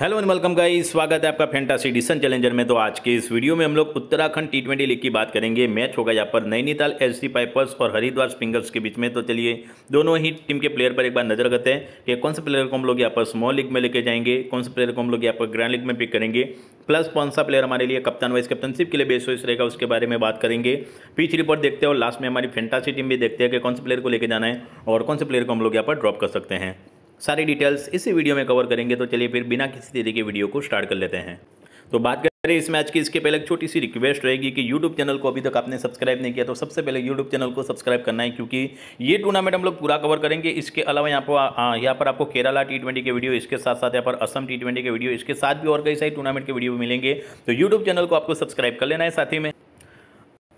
hello and welcome guys स्वागत है आपका फैंटासी डिसन चैलेंजर में तो आज के इस वीडियो में हम लोग उत्तराखंड टी ट्वेंटी लीग की बात करेंगे मैच होगा यहाँ पर नैनीताल एस सी पाइपर्स और हरिद्वार स्पिंगर्स के बीच में तो चलिए दोनों ही टीम के प्लेयर पर एक बार नजर करते हैं कि कौन से प्लेयर को हम लोग यहाँ पर स्मॉल लीग में लेके जाएंगे कौन से प्लेयर को हम लोग यहाँ पर ग्रैंड लीग में पिक करेंगे प्लस कौन सा प्लेयर हमारे लिए कप्तान वाइस कैप्टनशिप के लिए बेस वाइस रहेगा उसके बारे में बात करेंगे पिच रिपोर्ट देखते हैं और लास्ट में हमारी फैंटासी टीम भी देखते हैं कि कौन से प्लेयर को लेकर जाना है और कौन से प्लेयर को हम लोग यहाँ पर ड्रॉप कर सकते हैं सारी डिटेल्स इसी वीडियो में कवर करेंगे तो चलिए फिर बिना किसी तरीके के वीडियो को स्टार्ट कर लेते हैं तो बात करें इस मैच की इसके पहले एक छोटी सी रिक्वेस्ट रहेगी कि यूट्यूब चैनल को अभी तक आपने सब्सक्राइब नहीं किया तो सबसे पहले यूट्यूब चैनल को सब्सक्राइब करना है क्योंकि ये टूर्नामेंट हम लोग पूरा कवर करेंगे इसके अलावा यहाँ पर यहाँ पर आपको केरला टी ट्वेंटी के वीडियो इसके साथ साथ यहाँ पर असम टी ट्वेंटी के वीडियो इसके साथ भी और कई सारी टूर्नामेंट के वीडियो मिलेंगे तो यूट्यूब चैनल को आपको सब्सक्राइब कर लेना है साथ ही में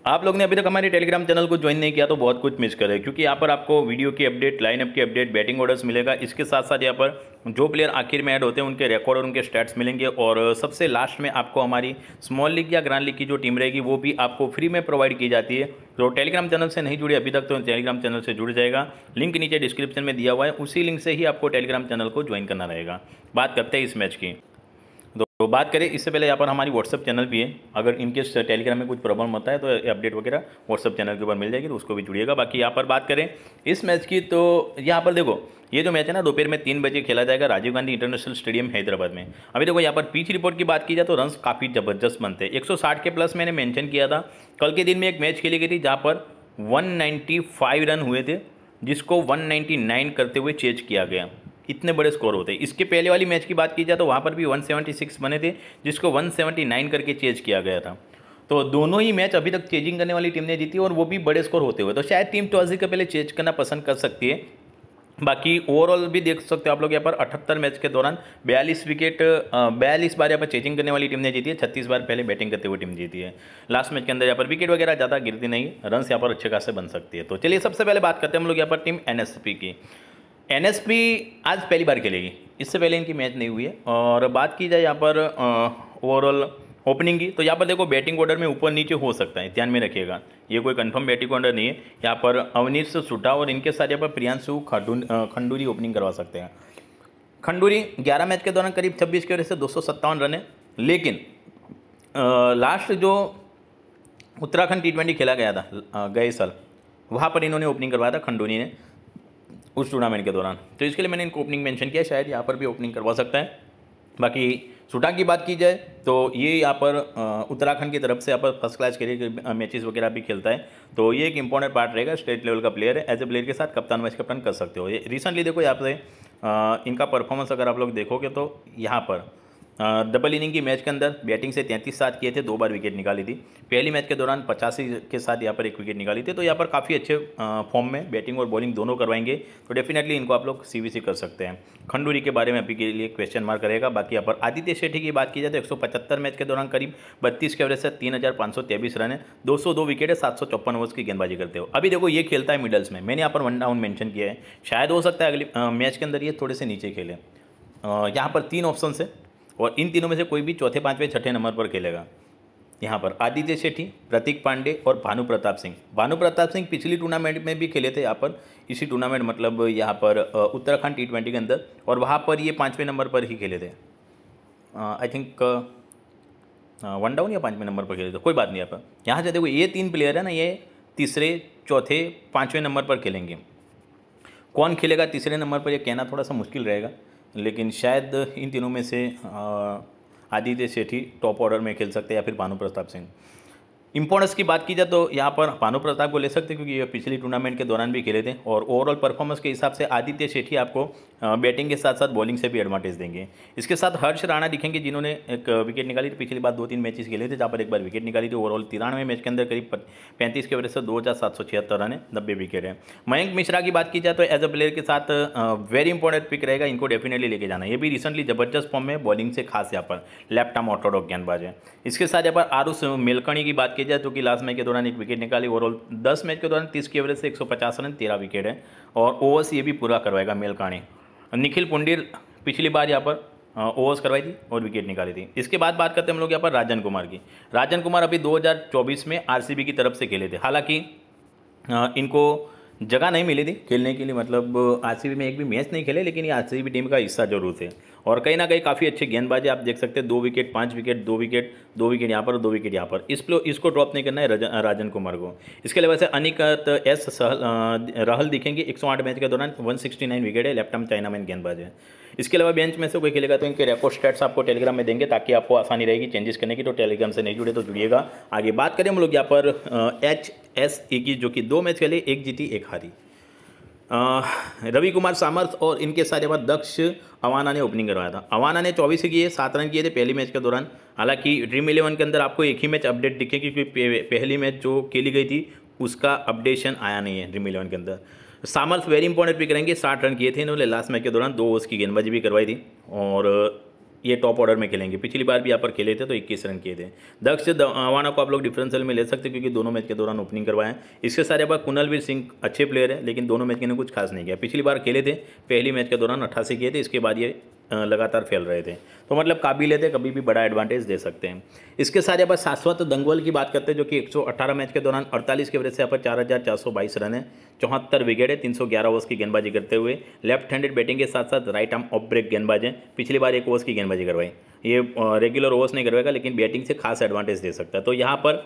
आप लोग ने अभी तक हमारे टेलीग्राम चैनल को ज्वाइन नहीं किया तो बहुत कुछ मिस करे क्योंकि यहाँ पर आपको वीडियो की अपडेट लाइनअप की अपडेट बैटिंग ऑर्डर्स मिलेगा इसके साथ साथ यहाँ पर जो प्लेयर आखिर में ऐड होते हैं उनके रिकॉर्ड और उनके स्टैट्स मिलेंगे और सबसे लास्ट में आपको हमारी स्मॉल लीग या ग्रांड लीग की जो टीम रहेगी वो भी आपको फ्री में प्रोवाइड की जाती है तो टेलीग्राम चैनल से नहीं जुड़े अभी तक तो टेलीग्राम चैनल से जुड़ जाएगा लिंक नीचे डिस्क्रिप्शन में दिया हुआ है उसी लिंक से ही आपको टेलीग्राम चैनल को ज्वाइन करना रहेगा बात करते हैं इस मैच की तो बात करें इससे पहले यहाँ पर हमारी व्हाट्सअप चैनल भी है अगर इनकेस टेलीग्राम में कुछ प्रॉब्लम होता है तो अपडेट वगैरह व्हाट्सअप चैनल के ऊपर मिल जाएगी तो उसको भी जुड़िएगा बाकी यहाँ पर बात करें इस मैच की तो यहाँ पर देखो ये जो मैच है ना दोपहर में तीन बजे खेला जाएगा राजीव गांधी इंटरनेशनल स्टेडियम हैदराबाद में अभी देखो यहाँ पर पिच रिपोर्ट की बात की जाए तो रन काफ़ी जबरदस्त बनते हैं 160 के प्लस मैंने मैंशन किया था कल के दिन में एक मैच खेली गई थी जहाँ पर वन रन हुए थे जिसको वन करते हुए चेज किया गया इतने बड़े स्कोर होते हैं इसके पहले वाली मैच की बात की जाए तो वहाँ पर भी 176 बने थे जिसको 179 करके चेज किया गया था तो दोनों ही मैच अभी तक चेजिंग करने वाली टीम ने जीती और वो भी बड़े स्कोर होते हुए तो शायद टीम टॉस का पहले चेज करना पसंद कर सकती है बाकी ओवरऑल भी देख सकते हो आप लोग यहाँ पर 78 मैच के दौरान बयालीस विकेट बयालीस बार यहाँ पर चेजिंग करने वाली टीम ने जीती है छत्तीस बार पहले बैटिंग करते हुए टीम जीती है लास्ट मैच के अंदर यहाँ पर विकेट वगैरह ज़्यादा गिरती नहीं रन यहाँ पर अच्छे खासे बन सकती है तो चलिए सबसे पहले बात करते हैं हम लोग यहाँ पर टीम एन की एन आज पहली बार खेलेगी इससे पहले इनकी मैच नहीं हुई है और बात की जाए यहाँ पर ओवरऑल ओपनिंग की तो यहाँ पर देखो बैटिंग ऑर्डर में ऊपर नीचे हो सकता है ध्यान में रखिएगा ये कोई कंफर्म बैटिंग ऑर्डर नहीं है यहाँ पर अवनीश सुटा और इनके साथ यहाँ पर प्रियांशु खंडूरी ओपनिंग करवा सकते हैं खंडूरी 11 मैच के दौरान करीब 26 के ओर से दो रन है लेकिन आ, लास्ट जो उत्तराखंड टी ट्वेंटी खेला गया था गए साल वहाँ पर इन्होंने ओपनिंग करवाया था खंडूरी ने उस टूर्नामेंट के दौरान तो इसके लिए मैंने इनको ओपनिंग मेंशन किया शायद यहाँ पर भी ओपनिंग करवा सकता है बाकी सुटा की बात की जाए तो ये यहाँ पर उत्तराखंड की तरफ से यहाँ पर फर्स्ट क्लास के के मैचेस वगैरह भी खेलता है तो ये एक इंपॉर्टेंट पार्ट रहेगा स्टेट लेवल का प्लेयर है एज ए प्लेयर के साथ कप्तान वाइस कप्तान कर सकते हो ये रिसेंटली देखो यहाँ पर इनका परफॉर्मेंस अगर आप लोग देखोगे तो यहाँ पर डबल इनिंग की मैच के अंदर बैटिंग से तैंतीस सात किए थे दो बार विकेट निकाली थी पहली मैच के दौरान पचासी के साथ यहाँ पर एक विकेट निकाली थी तो यहाँ पर काफ़ी अच्छे फॉर्म में बैटिंग और बॉलिंग दोनों करवाएंगे तो डेफिनेटली इनको आप लोग सी कर सकते हैं खंडूरी के बारे में अभी के लिए क्वेश्चन मार्क रहेगा बाकी यहाँ पर आदित्य शेट्टी की बात की जाए तो एक मैच के दौरान करीब बत्तीस के एवरेज से तीन रन है दो विकेट है सात ओवर्स की गेंदबाजी करते हो अभी देखो ये खेलता है मिडल्स में मैंने यहाँ पर वन डाउन मैंशन किया है शायद हो सकता है अगली मैच के अंदर ये थोड़े से नीचे खेलें यहाँ पर तीन ऑप्शन है और इन तीनों में से कोई भी चौथे पाँचवें छठे नंबर पर खेलेगा यहाँ पर आदित्य सेठी प्रतीक पांडे और भानु प्रताप सिंह भानु प्रताप सिंह पिछली टूर्नामेंट में भी खेले थे यहाँ पर इसी टूर्नामेंट मतलब यहाँ पर उत्तराखंड टी ट्वेंटी के अंदर और वहाँ पर ये पाँचवें नंबर पर ही खेले थे आई थिंक वन डाउन या पाँचवें नंबर पर खेले थे कोई बात नहीं यहाँ पर यहाँ से देखो ये तीन प्लेयर है ना ये तीसरे चौथे पाँचवें नंबर पर खेलेंगे कौन खेलेगा तीसरे नंबर पर यह कहना थोड़ा सा मुश्किल रहेगा लेकिन शायद इन तीनों में से आदित्य सेठी टॉप ऑर्डर में खेल सकते हैं या फिर भानु प्रताप सिंह इम्पोर्टेंस की बात की जाए तो यहाँ पर भानु प्रताप को ले सकते हैं क्योंकि ये पिछली टूर्नामेंट के दौरान भी खेले थे और ओवरऑल परफॉर्मेंस के हिसाब से आदित्य सेठी आपको बैटिंग के साथ साथ बॉलिंग से भी एडवांटेज देंगे इसके साथ हर्ष राणा दिखेंगे जिन्होंने एक विकेट निकाली थी पिछली बार दो तीन मैचेस खेले थे जहाँ पर एक बार विकेट निकाली थी ओवरऑल तिरानवे मैच के अंदर करीब पैंतीस के वजह से दो हज़ार सात सौ छिहत्तर रन है नब्बे विकेट है मयंक मिश्रा की बात की जाए तो एज अ प्लेयर के साथ वेरी इंपॉर्टेंट पिक रहेगा इनको डेफिनेटली लेके जाना ये भी रिसेंटली जबरदस्त फॉर्म में बॉलिंग से खास यहाँ पर लेफ्ट आर्म ऑटोडॉक गेंदबाज है इसके साथ यहाँ पर आरुष मेलकणी की बात की जाए तो कि लास्ट मैच के दौरान एक विकेट निकाली ओवरऑल दस मैच के दौरान तीस की एवरेज से एक रन तेरह विकेट है और ओवर्स ये भी पूरा करवाएगा मेलकाणी निखिल पुंडिर पिछली बार यहाँ पर ओवर्स करवाई थी और विकेट निकाली थी इसके बाद बात करते हैं हम लोग यहाँ पर राजन कुमार की राजन कुमार अभी 2024 में आरसीबी की तरफ से खेले थे हालांकि इनको जगह नहीं मिली थी खेलने के लिए मतलब आरसीबी में एक भी मैच नहीं खेले लेकिन ये आरसीबी टीम का हिस्सा जरूर थे और कहीं ना कहीं काफ़ी अच्छे गेंदबाजी आप देख सकते हैं दो विकेट पाँच विकेट दो विकेट दो विकेट यहाँ पर दो विकेट यहाँ पर इस इसको ड्रॉप नहीं करना है रज, राजन कुमार को इसके अलावा से अनिकत एस सहल राहल दिखेंगे एक मैच के दौरान वन विकेट है लेफ्ट चाइना मैन गेंदबाज है इसके अलावा बेंच में से कोई खेलेगा तो इनके रेकॉर्ड स्टेट्स आपको टेलीग्राम में देंगे ताकि आपको आसानी रहेगी चेंजेस करने की तो टेलीग्राम से नहीं जुड़े तो जुड़िएगा आगे बात करें हम लोग यहाँ पर एच एस ए की जो कि दो मैच खेले एक जीती एक हारी रवि कुमार सामर्थ और इनके साथ जब दक्ष अवाना ने ओपनिंग करवाया था अवाना ने चौबीस किए सात रन किए थे पहली मैच के दौरान हालांकि ड्रीम इलेवन के अंदर आपको एक ही मैच अपडेट दिखे क्योंकि पहली मैच जो खेली गई थी उसका अपडेशन आया नहीं है ड्रीम इलेवन के अंदर सामर्थ वेरी इंपॉर्टेंट पिक रहेंगे साठ रन किए थे इन्होंने लास्ट मैच के दौरान दो ओवर्स की गेंदबाजी भी करवाई थी और ये टॉप ऑर्डर में खेलेंगे पिछली बार भी यहाँ पर खेले थे तो 21 रन किए थे दक्ष दवाना को आप लोग डिफरेंशियल में ले सकते हैं क्योंकि दोनों मैच के दौरान ओपनिंग करवाएं इसके सारे अब कुनलवीर सिंह अच्छे प्लेयर है लेकिन दोनों मैच के ने कुछ खास नहीं किया पिछली बार खेले थे पहली मैच के दौरान अट्ठासी किए थे इसके बाद ये लगातार फैल रहे थे तो मतलब काबिले थे कभी भी बड़ा एडवांटेज दे सकते हैं इसके साथ यहाँ पर शाश्वत दंगोल की बात करते हैं जो कि 118 मैच के दौरान 48 के एवरेज से यहाँ पर चार हज़ार चार सौ बाईस रन है चौहत्तर विकेट है तीन सौ ग्यारह ओवर्स की गेंदबाजी करते हुए लेफ्ट हैंडेड बैटिंग के साथ साथ राइट आर्म ऑफ ब्रेक गेंदबाज है पिछली बार एक ओवर्स की गेंदबाजी करवाई ये रेगुलर ओवर्स नहीं करवाएगा लेकिन बैटिंग से खास एडवांटेज दे सकता है तो यहाँ पर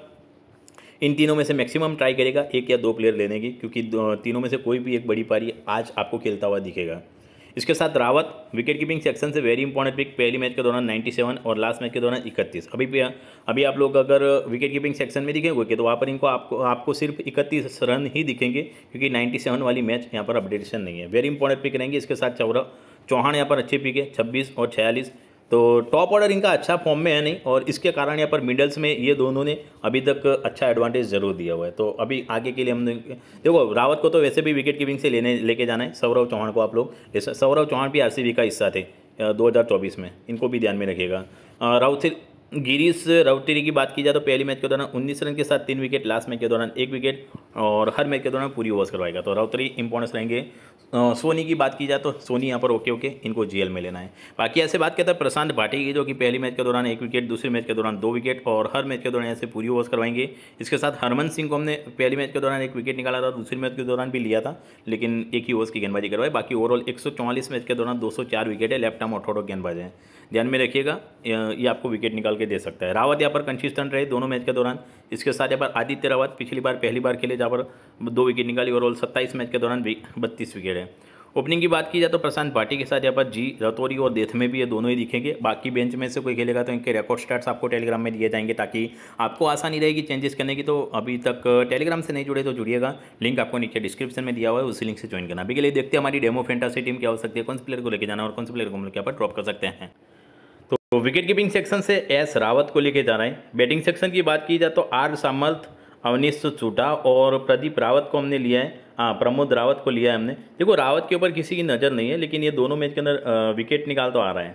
इन तीनों में से मैक्सिमम ट्राई करेगा एक या दो प्लेयर लेने की क्योंकि तीनों में से कोई भी एक बड़ी पारी आज आपको खेलता हुआ दिखेगा इसके साथ रावत विकेट कीपिंग सेक्शन से वेरी इंपॉर्टेंट पिक पहली मैच के दौरान 97 और लास्ट मैच के दौरान 31 अभी भी अभी आप लोग अगर विकेट कीपिंग सेक्शन में दिखेंगे तो वहाँ पर इनको आपको आपको सिर्फ इकतीस रन ही दिखेंगे क्योंकि 97 वाली मैच यहाँ पर अपडेटेशन नहीं है वेरी इंपॉर्टेंट पिक रहेंगे इसके साथ चौरा चौहान यहाँ पर अच्छी पिक है छब्बीस और छियालीस तो टॉप ऑर्डर इनका अच्छा फॉर्म में है नहीं और इसके कारण यहाँ पर मिडल्स में ये दोनों ने अभी तक अच्छा एडवांटेज जरूर दिया हुआ है तो अभी आगे के लिए हमने देखो रावत को तो वैसे भी विकेट कीपिंग से लेने लेके जाना है सौरव चौहान को आप लोग सौरव चौहान भी आर का हिस्सा थे दो में इनको भी ध्यान में रखिएगा राउत गिरीश रवटेरी की बात की जाए तो पहली मैच के दौरान 19 रन के साथ तीन विकेट लास्ट मैच के दौरान एक विकेट और हर मैच के दौरान पूरी ओवर्स करवाएगा तो रवतरी इंपॉर्टेंस रहेंगे सोनी की बात की जाए तो सोनी यहाँ पर ओके ओके इनको जेल में लेना है बाकी ऐसे बात करते हैं प्रशांत भाटी की जो कि पहली मैच के दौरान एक विकेट दूसरे मैच के दौरान दो विकेट और हर मैच के दौरान ऐसे पूरी ओवर्स करवाएंगे इसके साथ हरमन सिंह को हमने पहली मैच के दौरान एक विकेट निकाला था दूसरे मैच के दौरान भी लिया था लेकिन एक ही ओवर्स की गेंदबाजी करवाई बाकी ओवरऑल एक मैच के दौरान दो विकेट है लेफ्ट आर्म और गेंदबाज हैं ध्यान में रखिएगा ये आपको विकेट निकाल के दे सकता है रावत यहाँ पर कंसिस्टेंट रहे दोनों मैच के दौरान इसके साथ यहाँ पर आदित्य रावत पिछली बार पहली बार खेले जहाँ पर दो विकेट निकाली ओवरऑल सत्ताईस मैच के दौरान बत्तीस विकेट है ओपनिंग की बात की जाए तो प्रशांत भाटी के साथ यहाँ पर जी रतौरी और देथ में भी ये दोनों ही दिखेंगे बाकी बेंच में से कोई खेलेगा तो इनके रिकॉर्ड स्टार्ट्स आपको टेलीग्राम में दिए जाएंगे ताकि आपको आसानी रहेगी चेंजेस करने की तो अभी तक टेलीग्राम से नहीं जुड़े तो जुड़िएगा लिंक आपको नीचे डिस्क्रिप्शन में दिया हुआ है उसी लिंक से ज्वाइन करना अभी के लिए देखते हैं हमारी डेमो फेंटासी टीम क्या हो सकती है कौन से प्लेयर को लेकर जाना और कौन से प्लेयर को हम लोग यहाँ पर ड्रॉप कर सकते हैं तो विकेट कीपिंग सेक्शन से एस रावत को लेके जा रहे हैं बैटिंग सेक्शन की बात की जाए तो आर सामर्थ अवनीश चूटा और प्रदीप रावत को हमने लिया है हाँ प्रमोद रावत को लिया है हमने देखो रावत के ऊपर किसी की नज़र नहीं है लेकिन ये दोनों मैच के अंदर विकेट निकाल तो आ रहा है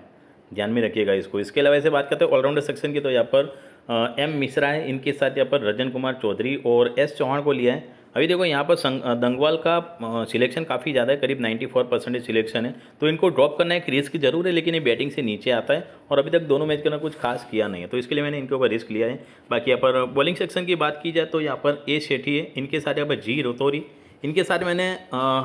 ध्यान में रखिएगा इसको इसके अलावा ऐसे बात करते हैं ऑलराउंडर सेक्शन की तो यहाँ पर एम मिश्रा है इनके साथ यहाँ पर रजन कुमार चौधरी और एस चौहान को लिया है अभी देखो यहाँ पर दंगवाल का सिलेक्शन काफ़ी ज़्यादा है करीब 94 परसेंटेज सिलेक्शन है तो इनको ड्रॉप करना एक रिस्क जरूर है लेकिन ये बैटिंग से नीचे आता है और अभी तक दोनों मैच के ना कुछ खास किया नहीं है तो इसके लिए मैंने इनके ऊपर रिस्क लिया है बाकी यहाँ पर बॉलिंग सेक्शन की बात की जाए तो यहाँ पर ए शेठी है इनके साथ यहाँ पर जी रोतोरी इनके साथ मैंने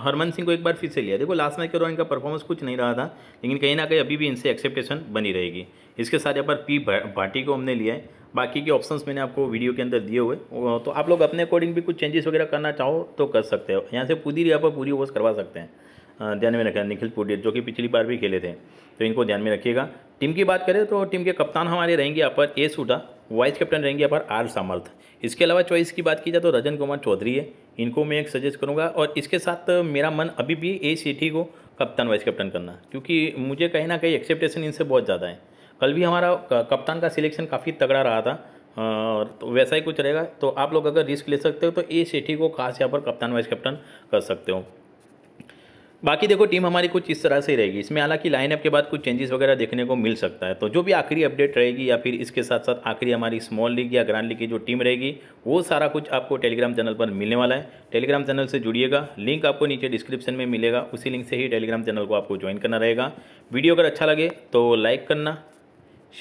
हरमन सिंह को एक बार फिर से लिया देखो लास्ट मैच के दौरान इनका परफॉर्मेंस कुछ नहीं रहा था लेकिन कहीं ना कहीं अभी भी इनसे एक्सेप्टेशन बनी रहेगी इसके साथ यहाँ पर पी भाटी को हमने लिया है बाकी के ऑप्शंस मैंने आपको वीडियो के अंदर दिए हुए तो आप लोग अपने अकॉर्डिंग भी कुछ चेंजेस वगैरह करना चाहो तो कर सकते हो यहाँ से पूरी यहाँ पर पूरी ओवर्स करवा सकते हैं ध्यान में रखें निखिल पुडियर जो कि पिछली बार भी खेले थे तो इनको ध्यान में रखिएगा टीम की बात करें तो टीम के कप्तान हमारे रहेंगे यहाँ पर ए सूटा वाइस कैप्टन रहेंगे यहाँ पर आर सामर्थ इसके अलावा चॉइस की बात की जाए तो रजन कुमार चौधरी है इनको मैं एक सजेस्ट करूँगा और इसके साथ मेरा मन अभी भी ए सेठी को कप्तान वाइस कैप्टन करना क्योंकि मुझे कहीं ना कहीं एक्सेप्टेशन इनसे बहुत ज़्यादा है कल भी हमारा कप्तान का सिलेक्शन काफ़ी तगड़ा रहा था और तो वैसा ही कुछ रहेगा तो आप लोग अगर रिस्क ले सकते हो तो ए सेठी को खास यहाँ पर कप्तान वाइस कैप्टन कर सकते हो बाकी देखो टीम हमारी कुछ इस तरह से ही रहेगी इसमें हालांकि लाइनअप के बाद कुछ चेंजेस वगैरह देखने को मिल सकता है तो जो भी आखिरी अपडेट रहेगी या फिर इसके साथ साथ आखिरी हमारी स्मॉल लीग या ग्रांड लीग की जो टीम रहेगी वो सारा कुछ आपको टेलीग्राम चैनल पर मिलने वाला है टेलीग्राम चैनल से जुड़िएगा लिंक आपको नीचे डिस्क्रिप्शन में मिलेगा उसी लिंक से ही टेलीग्राम चैनल को आपको ज्वाइन करना रहेगा वीडियो अगर अच्छा लगे तो लाइक करना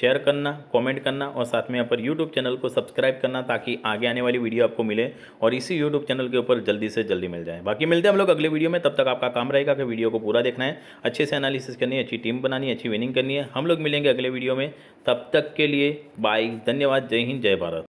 शेयर करना कमेंट करना और साथ में यहाँ पर यूट्यूब चैनल को सब्सक्राइब करना ताकि आगे आने वाली वीडियो आपको मिले और इसी यूट्यूब चैनल के ऊपर जल्दी से जल्दी मिल जाए बाकी मिलते हैं हम लोग अगले वीडियो में तब तक आपका काम रहेगा कि वीडियो को पूरा देखना है अच्छे से एनालिसिस करनी है अच्छी टीम बनानी है अच्छी विनिंग करनी है हम लोग मिलेंगे अगले वीडियो में तब तक के लिए बाय धन्यवाद जय हिंद जय भारत